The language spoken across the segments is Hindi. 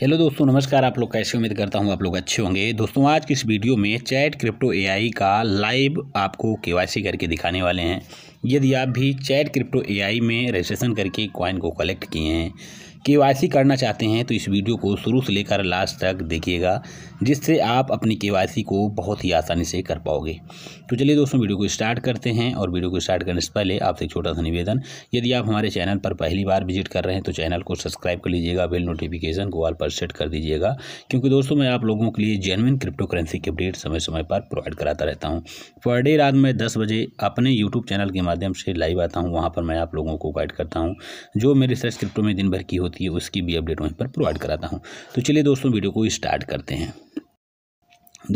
हेलो दोस्तों नमस्कार आप लोग कैसे उम्मीद करता हूं आप लोग अच्छे होंगे दोस्तों आज की इस वीडियो में चैट क्रिप्टो एआई का लाइव आपको केवाईसी करके दिखाने वाले हैं यदि आप भी चैट क्रिप्टो एआई में रजिस्ट्रेशन करके कॉइन को कलेक्ट किए हैं के करना चाहते हैं तो इस वीडियो को शुरू से लेकर लास्ट तक देखिएगा जिससे आप अपनी के को बहुत ही आसानी से कर पाओगे तो चलिए दोस्तों वीडियो को स्टार्ट करते हैं और वीडियो को स्टार्ट करने से पहले आपसे एक छोटा सा निवेदन यदि आप हमारे चैनल पर पहली बार विजिट कर रहे हैं तो चैनल को सब्सक्राइब कर लीजिएगा बेल नोटिफिकेशन को ऑल पर सेट कर दीजिएगा क्योंकि दोस्तों मैं आप लोगों के लिए जेनविन क्रिप्टो करेंसी की अपडेट समय समय पर प्रोवाइड कराता रहता हूँ पर डे रात में दस बजे अपने यूट्यूब चैनल के माध्यम से लाइव आता हूँ वहाँ पर मैं आप लोगों को गाइड करता हूँ जो मेरी रिसर्च क्रिप्टो में दिन भर की होती है उसकी भी अपडेट वहीं पर प्रोवाइड कराता हूँ तो चलिए दोस्तों वीडियो को स्टार्ट करते हैं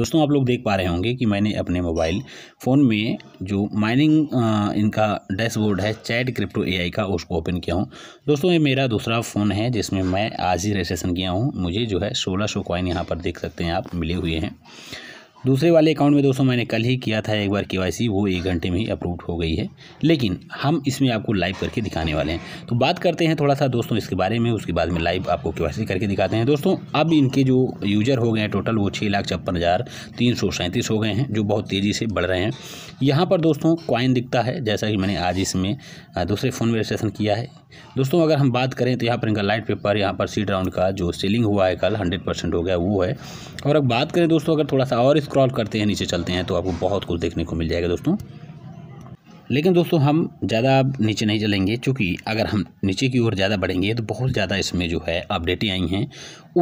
दोस्तों आप लोग देख पा रहे होंगे कि मैंने अपने मोबाइल फ़ोन में जो माइनिंग इनका डैशबोर्ड है चैट क्रिप्टो एआई का उसको ओपन किया हूँ दोस्तों ये मेरा दूसरा फ़ोन है जिसमें मैं आज ही रजिस्ट्रेशन किया हूँ मुझे जो है सोलह सौ कॉइन यहाँ पर देख सकते हैं आप मिले हुए हैं दूसरे वाले अकाउंट में दोस्तों मैंने कल ही किया था एक बार के वो एक घंटे में ही अप्रूव हो गई है लेकिन हम इसमें आपको लाइव करके दिखाने वाले हैं तो बात करते हैं थोड़ा सा दोस्तों इसके बारे में उसके बाद में लाइव आपको के करके दिखाते हैं दोस्तों अब इनके जो यूज़र हो गए हैं टोटल वो छः लाख छप्पन हज़ार तीन सौ सैंतीस हो गए हैं जो बहुत तेज़ी से बढ़ रहे हैं यहाँ पर दोस्तों क्वाइन दिखता है जैसा कि मैंने आज इसमें दूसरे फ़ोन में रजिस्ट्रेशन किया है दोस्तों अगर हम बात करें तो यहाँ पर इनका लाइट पेपर यहाँ पर सीट राउंड का जो सेलिंग हुआ है कल हंड्रेड परसेंट हो गया वो है और अब बात करें दोस्तों अगर थोड़ा सा और स्क्रॉल करते हैं नीचे चलते हैं तो आपको बहुत कुछ देखने को मिल जाएगा दोस्तों लेकिन दोस्तों हम ज़्यादा नीचे नहीं चलेंगे क्योंकि अगर हम नीचे की ओर ज़्यादा बढ़ेंगे तो बहुत ज़्यादा इसमें जो है अपडेटें आई हैं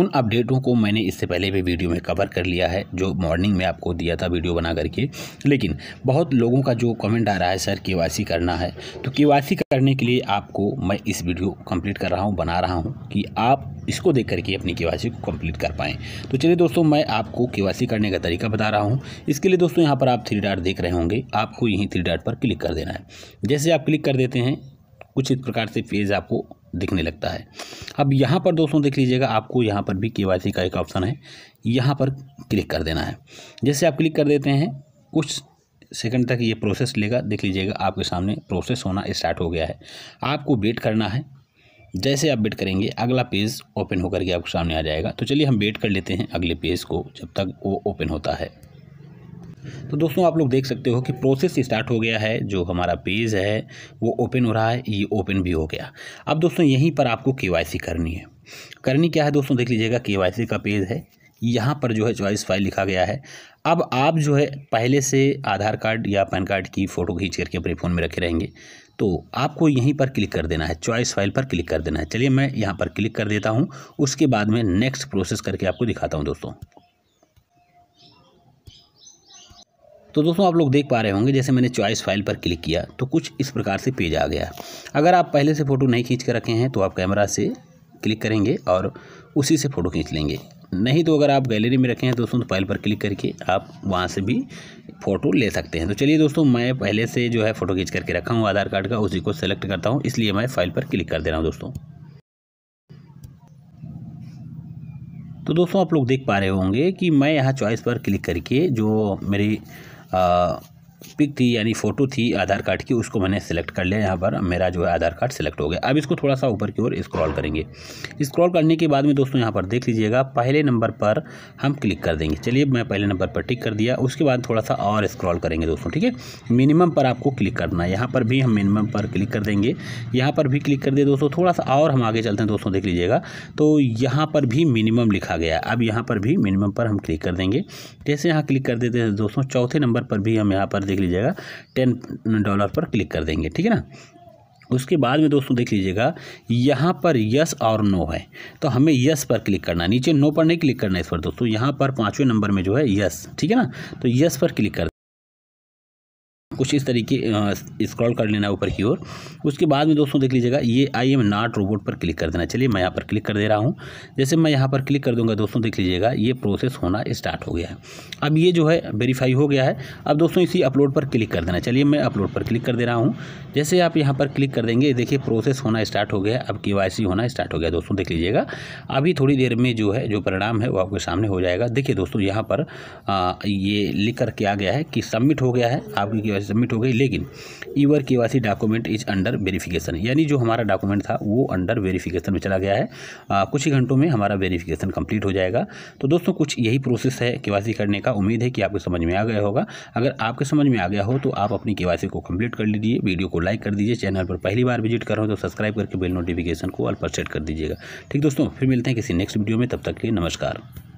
उन अपडेटों को मैंने इससे पहले भी वीडियो में कवर कर लिया है जो मॉर्निंग में आपको दिया था वीडियो बना करके लेकिन बहुत लोगों का जो कमेंट आ रहा है सर के करना है तो के करने के लिए आपको मैं इस वीडियो कम्प्लीट कर रहा हूँ बना रहा हूँ कि आप इसको देख करके अपनी के को कंप्लीट कर पाएँ तो चलिए दोस्तों मैं आपको के करने का तरीका बता रहा हूँ इसके लिए दोस्तों यहाँ पर आप थ्री डार्ट देख रहे होंगे आपको यहीं थ्री डार्ट पर क्लिक कर देना है जैसे आप क्लिक कर देते हैं कुछ इस प्रकार से पेज आपको दिखने लगता है अब यहाँ पर दोस्तों देख लीजिएगा आपको यहाँ पर भी के का एक ऑप्शन है यहाँ पर क्लिक कर देना है जैसे आप क्लिक कर देते हैं कुछ सेकंड तक ये प्रोसेस लेगा देख लीजिएगा आपके सामने प्रोसेस होना स्टार्ट हो गया है आपको वेट करना है जैसे आप वेट करेंगे अगला पेज ओपन होकर के आपके सामने आ जाएगा तो चलिए हम वेट कर लेते हैं अगले पेज को जब तक वो ओपन होता है तो दोस्तों आप लोग देख सकते हो कि प्रोसेस स्टार्ट हो गया है जो हमारा पेज है वो ओपन हो रहा है ये ओपन भी हो गया अब दोस्तों यहीं पर आपको के करनी है करनी क्या है दोस्तों देख लीजिएगा के का पेज है यहाँ पर जो है चॉइस फाइल लिखा गया है अब आप जो है पहले से आधार कार्ड या पैन कार्ड की फ़ोटो खींच करके अपने फ़ोन में रखे रहेंगे तो आपको यहीं पर क्लिक कर देना है चॉइस फाइल पर क्लिक कर देना है चलिए मैं यहाँ पर क्लिक कर देता हूँ उसके बाद में नेक्स्ट प्रोसेस करके आपको दिखाता हूँ दोस्तों तो दोस्तों आप लोग देख पा रहे होंगे जैसे मैंने चॉइस फाइल पर क्लिक किया तो कुछ इस प्रकार से पेज आ गया अगर आप पहले से फ़ोटो नहीं खींच कर रखे हैं तो आप कैमरा से क्लिक करेंगे और उसी से फ़ोटो खींच लेंगे नहीं तो अगर आप गैलरी में रखे हैं दोस्तों तो फाइल पर क्लिक करके आप वहाँ से भी फ़ोटो ले सकते हैं तो चलिए दोस्तों मैं पहले से जो है फ़ोटो खींच करके रखा हूँ आधार कार्ड का उसी को सेलेक्ट करता हूँ इसलिए मैं फाइल पर क्लिक कर दे रहा हूँ दोस्तों तो दोस्तों आप लोग देख पा रहे होंगे कि मैं यहाँ चॉइस पर क्लिक करके जो मेरी पिक थी यानी फ़ोटो थी आधार कार्ड की उसको मैंने सेलेक्ट कर लिया यहाँ पर मेरा जो है आधार कार्ड सेलेक्ट हो गया अब इसको थोड़ा सा ऊपर की ओर स्क्रॉल करेंगे स्क्रॉल करने के बाद में दोस्तों यहाँ पर देख लीजिएगा पहले नंबर पर हम क्लिक कर देंगे चलिए मैं पहले नंबर पर टिक कर दिया उसके बाद थोड़ा सा और स्क्रॉल करेंगे दोस्तों ठीक है मिनिमम पर आपको क्लिक करना है यहाँ पर भी हम मिनिमम पर क्लिक कर देंगे यहाँ पर भी क्लिक कर दिए दोस्तों थोड़ा सा और हम आगे चलते हैं दोस्तों देख लीजिएगा तो यहाँ पर भी मिनिमम लिखा गया अब यहाँ पर भी मिनिमम पर हम क्लिक कर देंगे जैसे यहाँ क्लिक कर देते हैं दोस्तों चौथे नंबर पर भी हम यहाँ पर देख लीजिएगा टेन डॉलर पर क्लिक कर देंगे ठीक है ना उसके बाद में दोस्तों देख लीजिएगा यहाँ पर यस और नो है तो हमें यस पर क्लिक करना नीचे नो पर नहीं क्लिक करना इस पर दोस्तों यहाँ पर पाँचवें नंबर में जो है यस ठीक है ना तो यस पर क्लिक कर कुछ इस तरीके स्क्रॉल कर लेना है ऊपर की ओर उसके बाद में दोस्तों देख लीजिएगा ये आई एम नॉट रोबोट पर क्लिक कर देना चलिए मैं यहाँ पर क्लिक कर दे रहा हूँ जैसे मैं यहाँ पर क्लिक कर दूंगा दोस्तों देख लीजिएगा ये प्रोसेस होना स्टार्ट हो गया है अब ये जो है वेरीफाई हो गया है अब दोस्तों इसी अपलोड पर क्लिक कर देना चलिए मैं अपलोड पर क्लिक कर दे रहा हूँ जैसे आप यहाँ पर क्लिक कर देंगे देखिए प्रोसेस होना स्टार्ट हो गया है अब के होना स्टार्ट हो गया दोस्तों देख लीजिएगा अभी थोड़ी देर में जो है जो परिणाम है वो आपके सामने हो जाएगा देखिए दोस्तों यहाँ पर ये लिख करके आ गया है कि सबमिट हो गया है आपकी के राशि सबमिट हो गई लेकिन ईवर के वासी डॉक्यूमेंट इज अंडर वेरिफिकेशन यानी जो हमारा डॉक्यूमेंट था वो अंडर वेरिफिकेशन में चला गया है आ, कुछ ही घंटों में हमारा वेरिफिकेशन कंप्लीट हो जाएगा तो दोस्तों कुछ यही प्रोसेस है के करने का उम्मीद है कि आपको समझ में आ गया होगा अगर आपके समझ में आ गया हो तो आप अपनी के को कंप्लीट कर लीजिए वीडियो को लाइक कर दीजिए चैनल पर पहली बार विजिट कर रहे हो तो सब्सक्राइब करके बिल नोटिफिकेशन को अल्पर सेट कर दीजिएगा ठीक दोस्तों फिर मिलते हैं किसी नेक्स्ट वीडियो में तब तक के नमस्कार